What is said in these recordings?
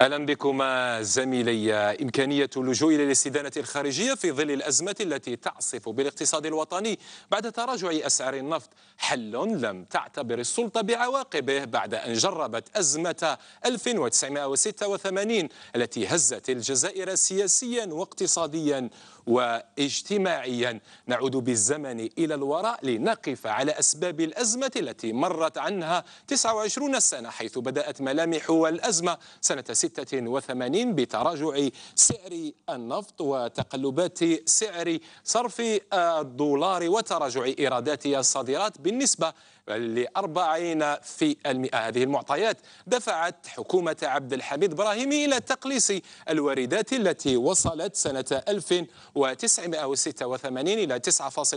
اهلا بكم زميلي امكانيه اللجوء الى الاستدانه الخارجيه في ظل الازمه التي تعصف بالاقتصاد الوطني بعد تراجع اسعار النفط حل لم تعتبر السلطه بعواقبه بعد ان جربت ازمه 1986 التي هزت الجزائر سياسيا واقتصاديا واجتماعيا نعود بالزمن إلى الوراء لنقف على أسباب الأزمة التي مرت عنها 29 سنة حيث بدأت ملامح الأزمة سنة 86 بتراجع سعر النفط وتقلبات سعر صرف الدولار وتراجع إيرادات الصادرات بالنسبة لأربعين في المئة هذه المعطيات دفعت حكومة عبد الحميد إبراهيمي إلى تقليص الواردات التي وصلت سنة 2000 و986 إلى 9.213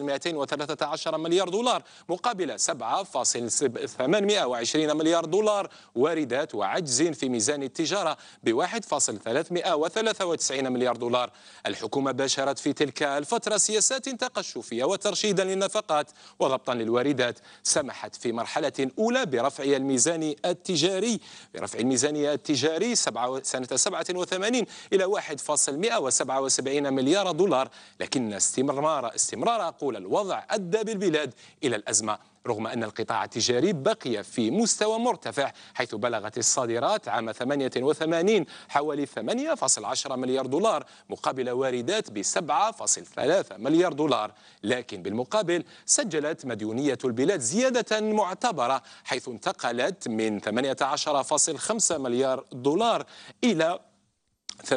مليار دولار مقابل 7.820 مليار دولار واردات وعجز في ميزان التجارة ب 1.393 مليار دولار الحكومة باشرت في تلك الفترة سياسات تقشفية وترشيدا للنفقات وضبطا للواردات سمحت في مرحلة أولى برفع الميزان التجاري برفع الميزان التجاري سنة 87 إلى 1.177 مليار دولار الدولار لكن استمرار استمرار أقول الوضع أدى بالبلاد إلى الأزمة رغم أن القطاع التجاري بقي في مستوى مرتفع حيث بلغت الصادرات عام 88 حوالي 8.10 مليار دولار مقابل واردات ب 7.3 مليار دولار لكن بالمقابل سجلت مديونية البلاد زيادة معتبرة حيث انتقلت من 18.5 مليار دولار إلى 28.6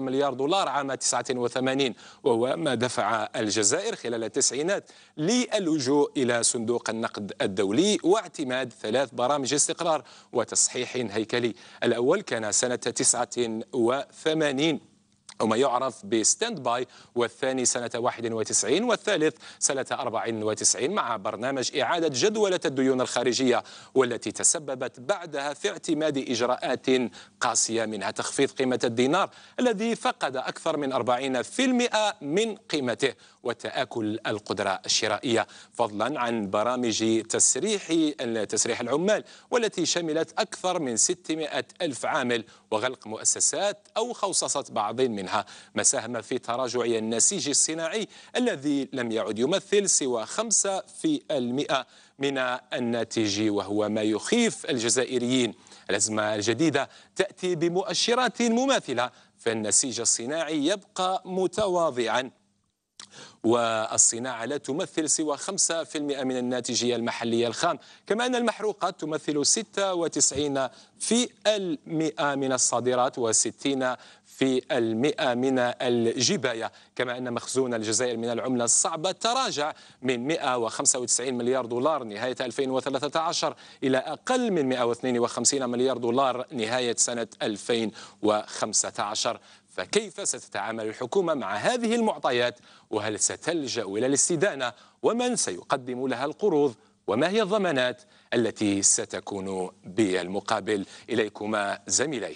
مليار دولار عام 89 وهو ما دفع الجزائر خلال التسعينات للجوء إلى صندوق النقد الدولي واعتماد ثلاث برامج استقرار وتصحيح هيكلي الأول كان سنة 89 أو ما يعرف بستاند باي والثاني سنة 91 والثالث سنة 94 مع برنامج إعادة جدولة الديون الخارجية والتي تسببت بعدها في اعتماد إجراءات قاسية منها تخفيض قيمة الدينار الذي فقد أكثر من 40% من قيمته وتآكل القدرة الشرائية فضلا عن برامج تسريح تسريح العمال والتي شملت أكثر من 600 ألف عامل وغلق مؤسسات أو خوصصة بعض منها ما ساهم في تراجع النسيج الصناعي الذي لم يعد يمثل سوى 5 في المئة من الناتج وهو ما يخيف الجزائريين الأزمة الجديدة تأتي بمؤشرات مماثلة فالنسيج الصناعي يبقى متواضعا والصناعة لا تمثل سوى 5% من الناتجية المحلية الخام كما أن المحروقات تمثل 96 في المئة من الصادرات و60 في المئة من الجباية كما أن مخزون الجزائر من العملة الصعبة تراجع من 195 مليار دولار نهاية 2013 إلى أقل من 152 مليار دولار نهاية سنة 2015 فكيف ستتعامل الحكومة مع هذه المعطيات وهل ستلجأ إلى الاستدانة ومن سيقدم لها القروض وما هي الضمانات التي ستكون بالمقابل إليكما زميلي